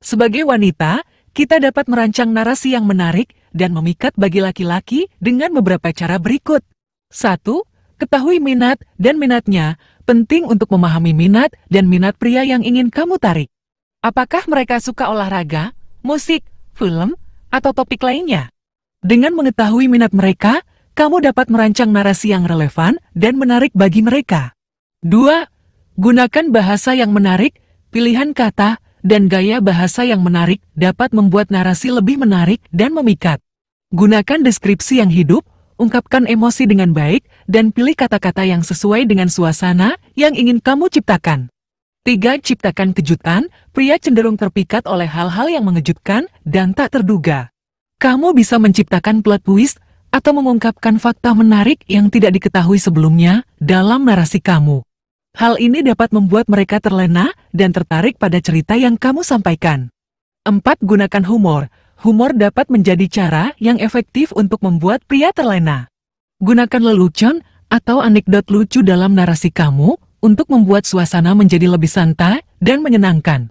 Sebagai wanita, kita dapat merancang narasi yang menarik dan memikat bagi laki-laki dengan beberapa cara berikut. 1. Ketahui minat dan minatnya, penting untuk memahami minat dan minat pria yang ingin kamu tarik. Apakah mereka suka olahraga, musik, film, atau topik lainnya? Dengan mengetahui minat mereka, kamu dapat merancang narasi yang relevan dan menarik bagi mereka. 2. Gunakan bahasa yang menarik, pilihan kata, dan gaya bahasa yang menarik dapat membuat narasi lebih menarik dan memikat. Gunakan deskripsi yang hidup, ungkapkan emosi dengan baik, dan pilih kata-kata yang sesuai dengan suasana yang ingin kamu ciptakan. 3. Ciptakan kejutan, pria cenderung terpikat oleh hal-hal yang mengejutkan dan tak terduga. Kamu bisa menciptakan plot twist atau mengungkapkan fakta menarik yang tidak diketahui sebelumnya dalam narasi kamu. Hal ini dapat membuat mereka terlena dan tertarik pada cerita yang kamu sampaikan. 4. Gunakan humor. Humor dapat menjadi cara yang efektif untuk membuat pria terlena. Gunakan lelucon atau anekdot lucu dalam narasi kamu untuk membuat suasana menjadi lebih santai dan menyenangkan.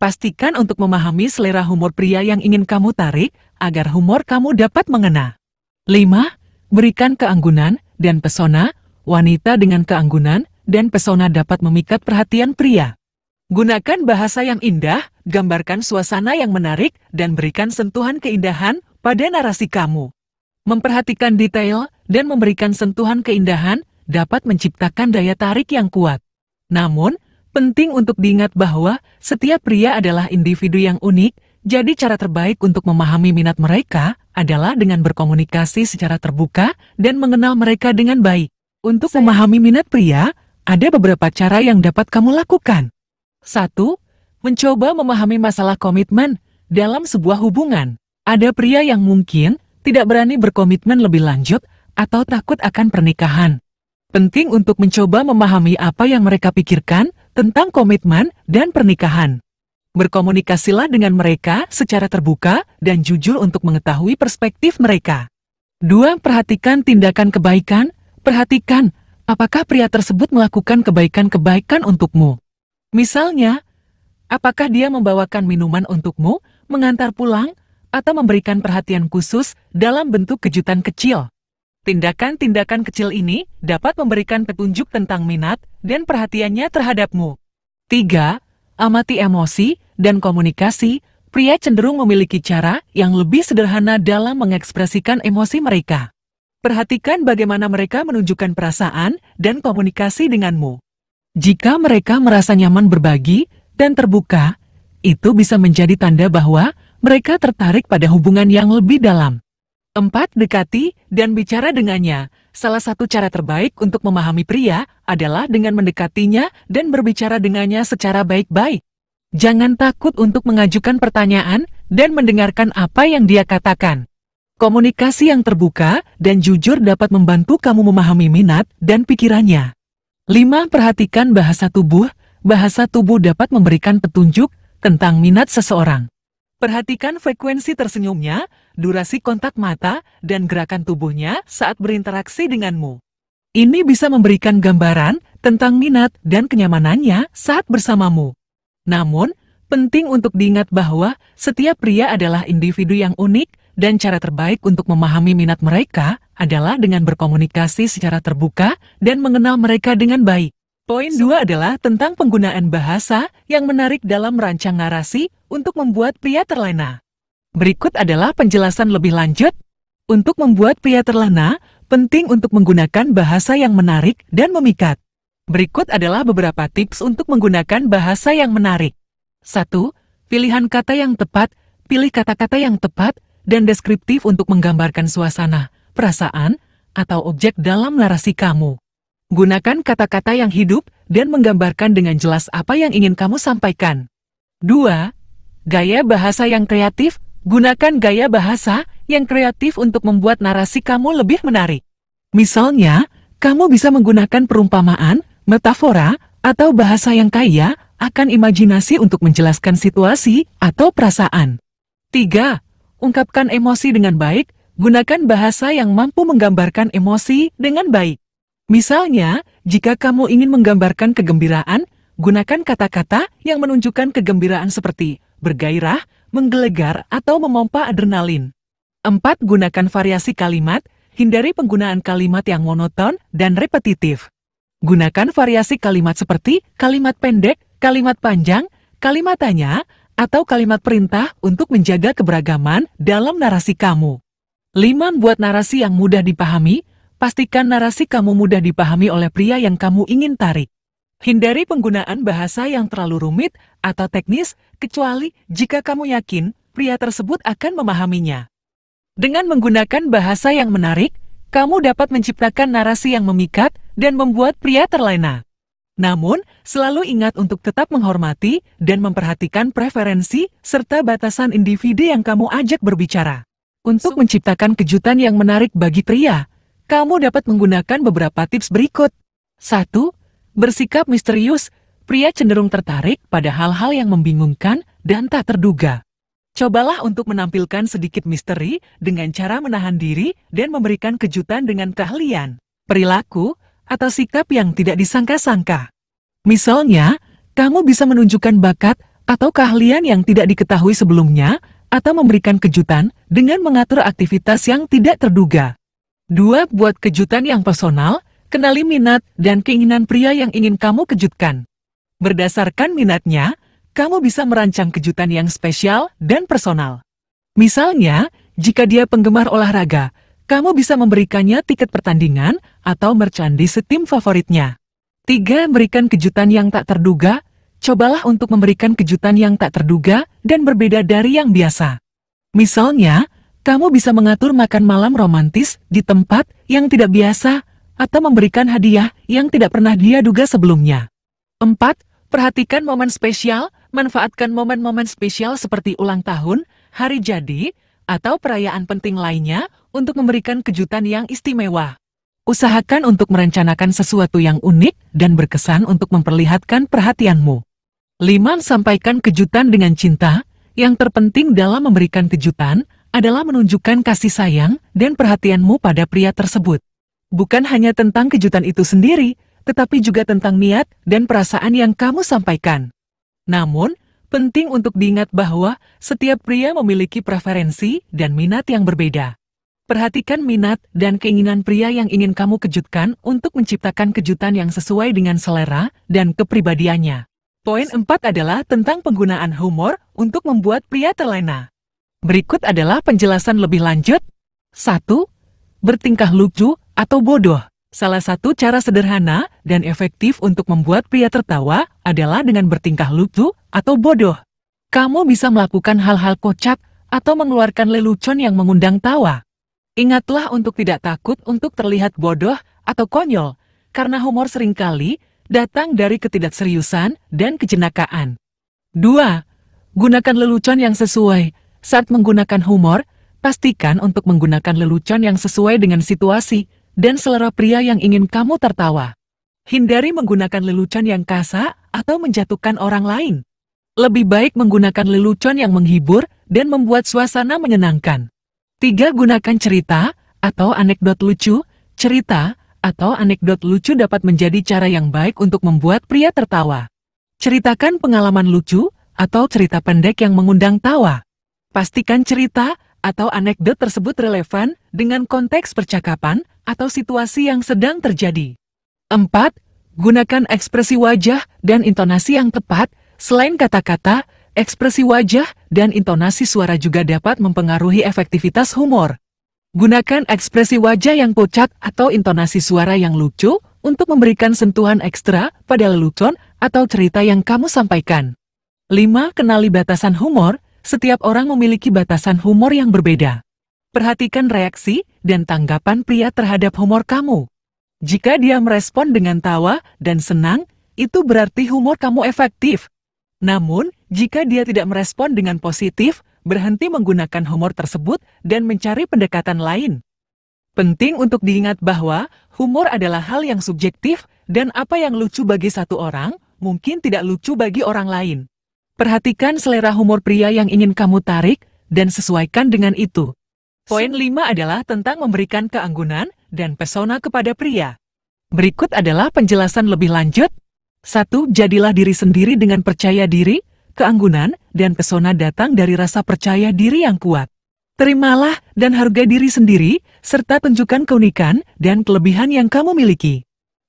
Pastikan untuk memahami selera humor pria yang ingin kamu tarik, agar humor kamu dapat mengena. 5. Berikan keanggunan dan pesona, wanita dengan keanggunan dan pesona dapat memikat perhatian pria. Gunakan bahasa yang indah, gambarkan suasana yang menarik, dan berikan sentuhan keindahan pada narasi kamu. Memperhatikan detail dan memberikan sentuhan keindahan dapat menciptakan daya tarik yang kuat. Namun, penting untuk diingat bahwa setiap pria adalah individu yang unik, jadi cara terbaik untuk memahami minat mereka adalah dengan berkomunikasi secara terbuka dan mengenal mereka dengan baik. Untuk memahami minat pria, ada beberapa cara yang dapat kamu lakukan. 1. Mencoba memahami masalah komitmen dalam sebuah hubungan. Ada pria yang mungkin tidak berani berkomitmen lebih lanjut atau takut akan pernikahan. Penting untuk mencoba memahami apa yang mereka pikirkan tentang komitmen dan pernikahan. Berkomunikasilah dengan mereka secara terbuka dan jujur untuk mengetahui perspektif mereka. 2. Perhatikan tindakan kebaikan, perhatikan Apakah pria tersebut melakukan kebaikan-kebaikan untukmu? Misalnya, apakah dia membawakan minuman untukmu, mengantar pulang, atau memberikan perhatian khusus dalam bentuk kejutan kecil? Tindakan-tindakan kecil ini dapat memberikan petunjuk tentang minat dan perhatiannya terhadapmu. 3. Amati emosi dan komunikasi pria cenderung memiliki cara yang lebih sederhana dalam mengekspresikan emosi mereka. Perhatikan bagaimana mereka menunjukkan perasaan dan komunikasi denganmu. Jika mereka merasa nyaman berbagi dan terbuka, itu bisa menjadi tanda bahwa mereka tertarik pada hubungan yang lebih dalam. Empat Dekati dan bicara dengannya. Salah satu cara terbaik untuk memahami pria adalah dengan mendekatinya dan berbicara dengannya secara baik-baik. Jangan takut untuk mengajukan pertanyaan dan mendengarkan apa yang dia katakan. Komunikasi yang terbuka dan jujur dapat membantu kamu memahami minat dan pikirannya. 5. Perhatikan bahasa tubuh. Bahasa tubuh dapat memberikan petunjuk tentang minat seseorang. Perhatikan frekuensi tersenyumnya, durasi kontak mata, dan gerakan tubuhnya saat berinteraksi denganmu. Ini bisa memberikan gambaran tentang minat dan kenyamanannya saat bersamamu. Namun, penting untuk diingat bahwa setiap pria adalah individu yang unik dan cara terbaik untuk memahami minat mereka adalah dengan berkomunikasi secara terbuka dan mengenal mereka dengan baik. Poin dua adalah tentang penggunaan bahasa yang menarik dalam merancang narasi untuk membuat pria terlena. Berikut adalah penjelasan lebih lanjut. Untuk membuat pria terlena, penting untuk menggunakan bahasa yang menarik dan memikat. Berikut adalah beberapa tips untuk menggunakan bahasa yang menarik. 1. Pilihan kata yang tepat, pilih kata-kata yang tepat dan deskriptif untuk menggambarkan suasana, perasaan, atau objek dalam narasi kamu. Gunakan kata-kata yang hidup dan menggambarkan dengan jelas apa yang ingin kamu sampaikan. 2. Gaya bahasa yang kreatif Gunakan gaya bahasa yang kreatif untuk membuat narasi kamu lebih menarik. Misalnya, kamu bisa menggunakan perumpamaan, metafora, atau bahasa yang kaya akan imajinasi untuk menjelaskan situasi atau perasaan. 3 ungkapkan emosi dengan baik, gunakan bahasa yang mampu menggambarkan emosi dengan baik. Misalnya, jika kamu ingin menggambarkan kegembiraan, gunakan kata-kata yang menunjukkan kegembiraan seperti bergairah, menggelegar, atau memompa adrenalin. Empat, Gunakan variasi kalimat, hindari penggunaan kalimat yang monoton dan repetitif. Gunakan variasi kalimat seperti kalimat pendek, kalimat panjang, kalimat tanya, atau kalimat perintah untuk menjaga keberagaman dalam narasi kamu. 5. Buat narasi yang mudah dipahami, pastikan narasi kamu mudah dipahami oleh pria yang kamu ingin tarik. Hindari penggunaan bahasa yang terlalu rumit atau teknis, kecuali jika kamu yakin pria tersebut akan memahaminya. Dengan menggunakan bahasa yang menarik, kamu dapat menciptakan narasi yang memikat dan membuat pria terlena. Namun, selalu ingat untuk tetap menghormati dan memperhatikan preferensi serta batasan individu yang kamu ajak berbicara. Untuk menciptakan kejutan yang menarik bagi pria, kamu dapat menggunakan beberapa tips berikut. 1. Bersikap misterius, pria cenderung tertarik pada hal-hal yang membingungkan dan tak terduga. Cobalah untuk menampilkan sedikit misteri dengan cara menahan diri dan memberikan kejutan dengan keahlian. Perilaku, atau sikap yang tidak disangka-sangka. Misalnya, kamu bisa menunjukkan bakat atau keahlian yang tidak diketahui sebelumnya, atau memberikan kejutan dengan mengatur aktivitas yang tidak terduga. 2. Buat kejutan yang personal, kenali minat dan keinginan pria yang ingin kamu kejutkan. Berdasarkan minatnya, kamu bisa merancang kejutan yang spesial dan personal. Misalnya, jika dia penggemar olahraga, kamu bisa memberikannya tiket pertandingan atau mercandi setim favoritnya. 3. Berikan kejutan yang tak terduga, cobalah untuk memberikan kejutan yang tak terduga dan berbeda dari yang biasa. Misalnya, kamu bisa mengatur makan malam romantis di tempat yang tidak biasa atau memberikan hadiah yang tidak pernah dia duga sebelumnya. 4. Perhatikan momen spesial, manfaatkan momen-momen spesial seperti ulang tahun, hari jadi, atau perayaan penting lainnya untuk memberikan kejutan yang istimewa. Usahakan untuk merencanakan sesuatu yang unik dan berkesan untuk memperlihatkan perhatianmu. 5. sampaikan kejutan dengan cinta, yang terpenting dalam memberikan kejutan adalah menunjukkan kasih sayang dan perhatianmu pada pria tersebut. Bukan hanya tentang kejutan itu sendiri, tetapi juga tentang niat dan perasaan yang kamu sampaikan. Namun, penting untuk diingat bahwa setiap pria memiliki preferensi dan minat yang berbeda. Perhatikan minat dan keinginan pria yang ingin kamu kejutkan untuk menciptakan kejutan yang sesuai dengan selera dan kepribadiannya. Poin empat adalah tentang penggunaan humor untuk membuat pria terlena. Berikut adalah penjelasan lebih lanjut. 1. Bertingkah lucu atau bodoh. Salah satu cara sederhana dan efektif untuk membuat pria tertawa adalah dengan bertingkah lucu atau bodoh. Kamu bisa melakukan hal-hal kocak atau mengeluarkan lelucon yang mengundang tawa. Ingatlah untuk tidak takut untuk terlihat bodoh atau konyol, karena humor seringkali datang dari ketidakseriusan dan kejenakaan. 2. Gunakan lelucon yang sesuai. Saat menggunakan humor, pastikan untuk menggunakan lelucon yang sesuai dengan situasi dan selera pria yang ingin kamu tertawa. Hindari menggunakan lelucon yang kasar atau menjatuhkan orang lain. Lebih baik menggunakan lelucon yang menghibur dan membuat suasana menyenangkan. 3. Gunakan cerita atau anekdot lucu. Cerita atau anekdot lucu dapat menjadi cara yang baik untuk membuat pria tertawa. Ceritakan pengalaman lucu atau cerita pendek yang mengundang tawa. Pastikan cerita atau anekdot tersebut relevan dengan konteks percakapan atau situasi yang sedang terjadi. 4. Gunakan ekspresi wajah dan intonasi yang tepat, selain kata-kata, Ekspresi wajah dan intonasi suara juga dapat mempengaruhi efektivitas humor. Gunakan ekspresi wajah yang pucat atau intonasi suara yang lucu untuk memberikan sentuhan ekstra pada lelucon atau cerita yang kamu sampaikan. 5. Kenali batasan humor. Setiap orang memiliki batasan humor yang berbeda. Perhatikan reaksi dan tanggapan pria terhadap humor kamu. Jika dia merespon dengan tawa dan senang, itu berarti humor kamu efektif. Namun, jika dia tidak merespon dengan positif, berhenti menggunakan humor tersebut dan mencari pendekatan lain. Penting untuk diingat bahwa humor adalah hal yang subjektif dan apa yang lucu bagi satu orang mungkin tidak lucu bagi orang lain. Perhatikan selera humor pria yang ingin kamu tarik dan sesuaikan dengan itu. Poin 5 adalah tentang memberikan keanggunan dan pesona kepada pria. Berikut adalah penjelasan lebih lanjut. 1. Jadilah diri sendiri dengan percaya diri, keanggunan, dan pesona datang dari rasa percaya diri yang kuat. Terimalah dan harga diri sendiri, serta tunjukkan keunikan dan kelebihan yang kamu miliki.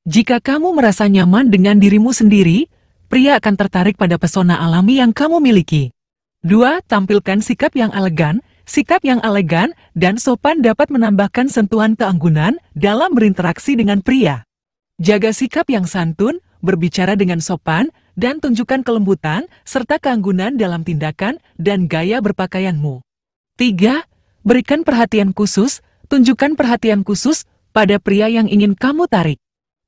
Jika kamu merasa nyaman dengan dirimu sendiri, pria akan tertarik pada pesona alami yang kamu miliki. 2. Tampilkan sikap yang elegan. Sikap yang elegan dan sopan dapat menambahkan sentuhan keanggunan dalam berinteraksi dengan pria. Jaga sikap yang santun, berbicara dengan sopan, dan tunjukkan kelembutan serta keanggunan dalam tindakan dan gaya berpakaianmu. 3. Berikan perhatian khusus, tunjukkan perhatian khusus pada pria yang ingin kamu tarik.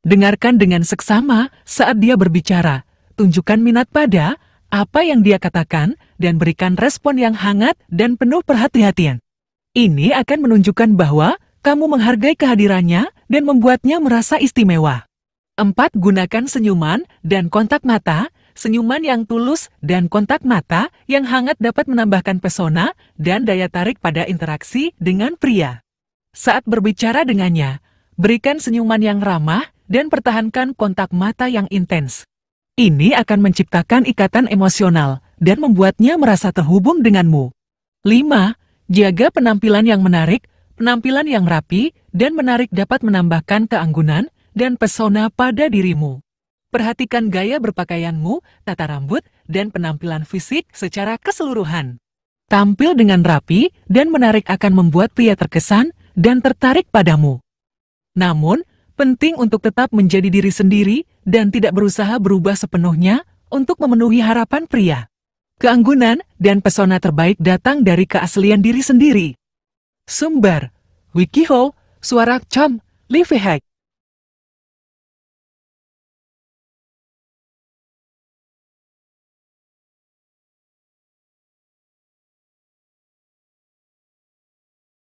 Dengarkan dengan seksama saat dia berbicara, tunjukkan minat pada apa yang dia katakan dan berikan respon yang hangat dan penuh perhatian. Ini akan menunjukkan bahwa kamu menghargai kehadirannya dan membuatnya merasa istimewa. 4. Gunakan senyuman dan kontak mata. Senyuman yang tulus dan kontak mata yang hangat dapat menambahkan pesona dan daya tarik pada interaksi dengan pria. Saat berbicara dengannya, berikan senyuman yang ramah dan pertahankan kontak mata yang intens. Ini akan menciptakan ikatan emosional dan membuatnya merasa terhubung denganmu. 5. Jaga penampilan yang menarik, penampilan yang rapi, dan menarik dapat menambahkan keanggunan, dan pesona pada dirimu. Perhatikan gaya berpakaianmu, tata rambut, dan penampilan fisik secara keseluruhan. Tampil dengan rapi dan menarik akan membuat pria terkesan dan tertarik padamu. Namun, penting untuk tetap menjadi diri sendiri dan tidak berusaha berubah sepenuhnya untuk memenuhi harapan pria. Keanggunan dan pesona terbaik datang dari keaslian diri sendiri. Sumber Wikiho, Suara Com, Livihag